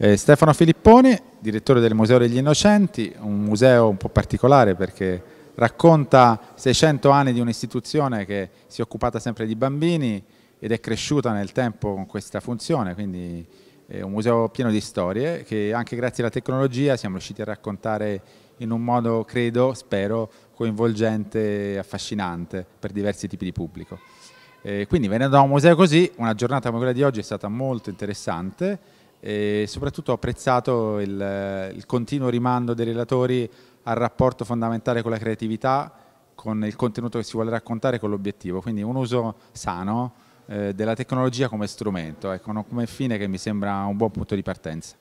Eh, Stefano Filippone, direttore del Museo degli Innocenti, un museo un po' particolare perché racconta 600 anni di un'istituzione che si è occupata sempre di bambini ed è cresciuta nel tempo con questa funzione, quindi è un museo pieno di storie che anche grazie alla tecnologia siamo riusciti a raccontare in un modo, credo, spero, coinvolgente e affascinante per diversi tipi di pubblico. Eh, quindi venendo da un museo così, una giornata come quella di oggi è stata molto interessante e soprattutto ho apprezzato il, il continuo rimando dei relatori al rapporto fondamentale con la creatività, con il contenuto che si vuole raccontare, con l'obiettivo, quindi un uso sano eh, della tecnologia come strumento, ecco, come fine che mi sembra un buon punto di partenza.